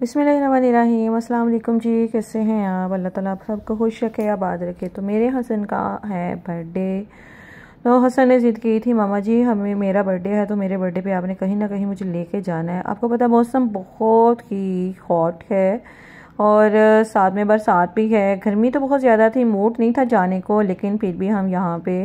बिसमीम अल्लाम जी कैसे हैं आप अल्लाह ताला आप सबको खुश रखे आबाद रखे तो मेरे हसन का है बर्थडे तो हसन ने ज़िद की थी मामा जी हमें मेरा बर्थडे है तो मेरे बर्थडे पे आपने कहीं ना कहीं मुझे लेके जाना है आपको पता मौसम बहुत ही हॉट है और साथ में बरसात भी है गर्मी तो बहुत ज़्यादा थी मूड नहीं था जाने को लेकिन फिर भी हम यहाँ पर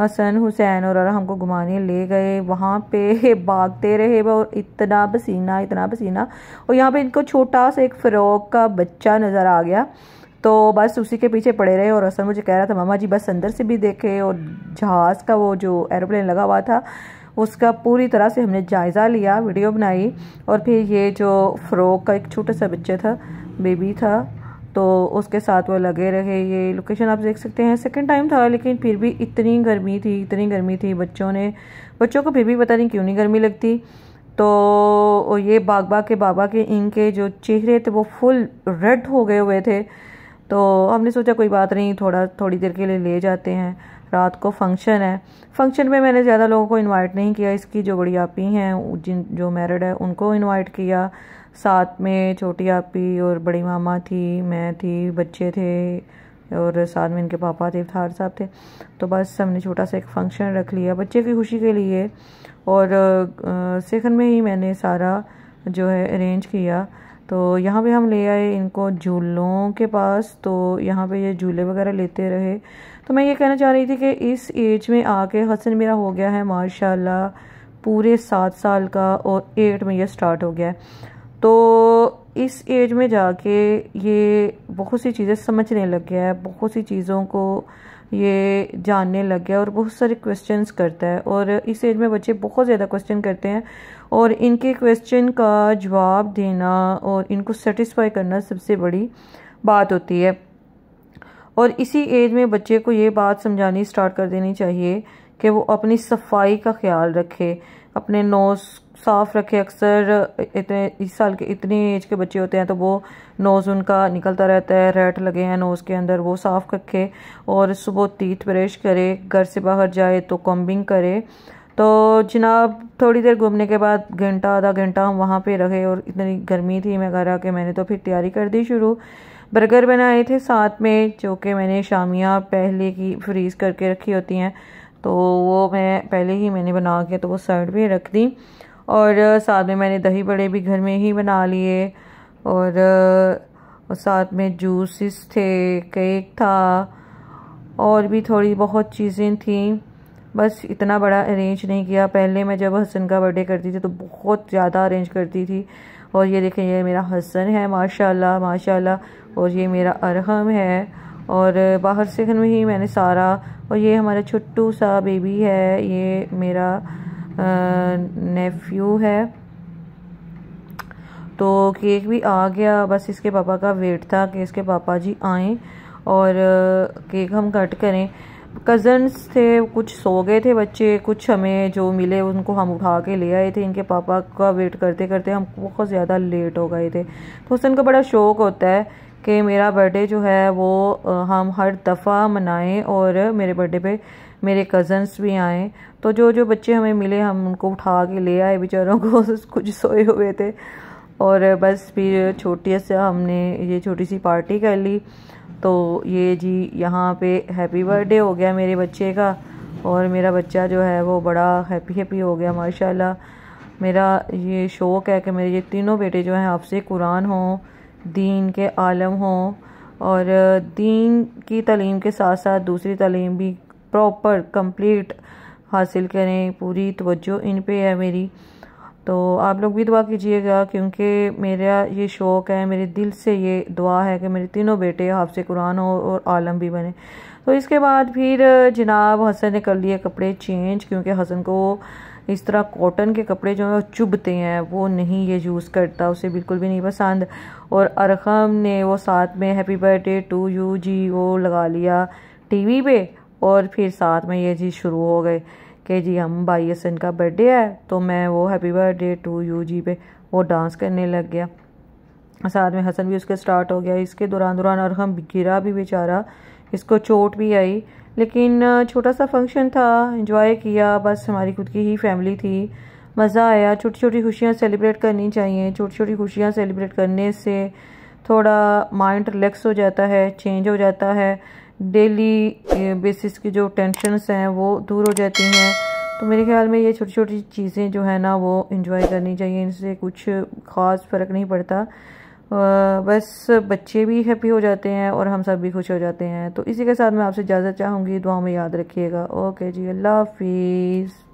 हसन हुसैन और को घुमाने ले गए वहाँ पे भागते रहे और इतना पसीना इतना पसीना और यहाँ पे इनको छोटा सा एक फ़्रॉक का बच्चा नज़र आ गया तो बस उसी के पीछे पड़े रहे और हसन मुझे कह रहा था मामा जी बस अंदर से भी देखे और जहाज़ का वो जो एरोप्लेन लगा हुआ था उसका पूरी तरह से हमने जायज़ा लिया वीडियो बनाई और फिर ये जो फ़्रॉक का एक छोटा सा बच्चा था बेबी था तो उसके साथ वो लगे रहे ये लोकेशन आप देख सकते हैं सेकंड टाइम था लेकिन फिर भी इतनी गर्मी थी इतनी गर्मी थी बच्चों ने बच्चों को फिर भी पता नहीं क्यों नहीं गर्मी लगती तो ये बागबा के बाबा के इनके जो चेहरे थे वो फुल रेड हो गए हुए थे तो हमने सोचा कोई बात नहीं थोड़ा थोड़ी देर के लिए ले जाते हैं रात को फंक्शन है फंक्शन में मैंने ज़्यादा लोगों को इनवाइट नहीं किया इसकी जो बड़ी आपी हैं जिन जो मैरिड है उनको इनवाइट किया साथ में छोटी आपी और बड़ी मामा थी मैं थी बच्चे थे और साथ में इनके पापा थे थार साहब थे तो बस हमने छोटा सा एक फंक्शन रख लिया बच्चे की खुशी के लिए और सेकंड में ही मैंने सारा जो है अरेंज किया तो यहाँ पे हम ले आए इनको झूलों के पास तो यहाँ पे ये झूले वगैरह लेते रहे तो मैं ये कहना चाह रही थी कि इस एज में आके हसन मेरा हो गया है माशाल्लाह पूरे सात साल का और एट में ये स्टार्ट हो गया है तो इस एज में जाके ये बहुत सी चीज़ें समझने लग गया है बहुत सी चीज़ों को ये जानने लग गया और बहुत सारे क्वेश्चंस करता है और इस एज में बच्चे बहुत ज़्यादा क्वेश्चन करते हैं और इनके क्वेश्चन का जवाब देना और इनको सेटिस्फाई करना सबसे बड़ी बात होती है और इसी एज में बच्चे को ये बात समझानी स्टार्ट कर देनी चाहिए कि वो अपनी सफाई का ख्याल रखे अपने नोज़ साफ़ रखे अक्सर इतने इस साल के इतनी एज के बच्चे होते हैं तो वो नोज़ उनका निकलता रहता है रेट लगे हैं नोज़ के अंदर वो साफ़ रखे और सुबह तीत ब्रश करे घर से बाहर जाए तो कॉम्बिंग करे तो जनाब थोड़ी देर घूमने के बाद घंटा आधा घंटा हम वहाँ पे रहे और इतनी गर्मी थी मैं घर आके मैंने तो फिर तैयारी कर दी शुरू बर्गर बनाए थे साथ में जो कि मैंने शामियाँ पहले की फ्रीज़ करके रखी होती हैं तो वो मैं पहले ही मैंने बना के तो वो साइड में रख दी और साथ में मैंने दही बड़े भी घर में ही बना लिए और, साथ में जूसेस थे केक था और भी थोड़ी बहुत चीज़ें थी बस इतना बड़ा अरेंज नहीं किया पहले मैं जब हसन का बर्थडे करती थी तो बहुत ज़्यादा अरेंज करती थी और ये देखें ये मेरा हसन है माशाल्लाह माशाल्लाह और ये मेरा अरहम है और बाहर से घर में ही मैंने सारा और ये हमारा छोटू सा बेबी है ये मेरा नेफ्यू है तो केक भी आ गया बस इसके पापा का वेट था कि इसके पापा जी आएं और केक हम कट करें कज़न्स थे कुछ सो गए थे बच्चे कुछ हमें जो मिले उनको हम उठा के ले आए थे इनके पापा का वेट करते करते हम बहुत ज़्यादा लेट हो गए थे तो हुसन का बड़ा शौक़ होता है कि मेरा बर्थडे जो है वो हम हर दफ़ा मनाएं और मेरे बर्थडे पे मेरे कज़न्स भी आए तो जो जो बच्चे हमें मिले हम उनको उठा के ले आए बेचारों को कुछ सोए हुए थे और बस फिर छोटी से हमने ये छोटी सी पार्टी कर ली तो ये जी यहाँ पे हैप्पी बर्थडे हो गया मेरे बच्चे का और मेरा बच्चा जो है वो बड़ा हैप्पी हैप्पी हो गया माशाल्लाह मेरा ये शौक़ है कि मेरे ये तीनों बेटे जो हैं आपसे कुरान हों दीन के आलम हों और दीन की तलीम के साथ साथ दूसरी तलीम भी प्रॉपर कंप्लीट हासिल करें पूरी तवज्जो इन पे है मेरी तो आप लोग भी दुआ कीजिएगा क्योंकि मेरा ये शौक़ है मेरे दिल से ये दुआ है कि मेरे तीनों बेटे हाफ कुरान हो और आलम भी बने तो इसके बाद फिर जनाब हसन ने कर लिए कपड़े चेंज क्योंकि हसन को इस तरह कॉटन के कपड़े जो है चुभते हैं वो नहीं ये यूज़ करता उसे बिल्कुल भी नहीं पसंद और अरखम ने वो साथ में हैप्पी बर्थडे टू यू जी वो लगा लिया टीवी पे और फिर साथ में ये चीज़ शुरू हो गए कि जी हम भाई हसन का बर्थडे है तो मैं वो हैप्पी बर्थडे टू यू जी पे वो डांस करने लग गया साथ में हसन भी उसके स्टार्ट हो गया इसके दौरान दौरान अरखम गिरा भी बेचारा इसको चोट भी आई लेकिन छोटा सा फंक्शन था इंजॉय किया बस हमारी खुद की ही फैमिली थी मज़ा आया छोटी छोटी खुशियाँ सेलिब्रेट करनी चाहिए छोटी छोटी खुशियाँ सेलिब्रेट करने से थोड़ा माइंड रिलैक्स हो जाता है चेंज हो जाता है डेली बेसिस की जो टेंशनस हैं वो दूर हो जाती हैं तो मेरे ख्याल में ये छोटी छोटी चीज़ें जो है ना वो इन्जॉय करनी चाहिए इनसे कुछ ख़ास फ़र्क नहीं पड़ता बस बच्चे भी हैप्पी हो जाते हैं और हम सब भी खुश हो जाते हैं तो इसी के साथ मैं आपसे इजाज़त चाहूँगी दुआ में याद रखिएगा ओके जी अल्लाह हाफिज़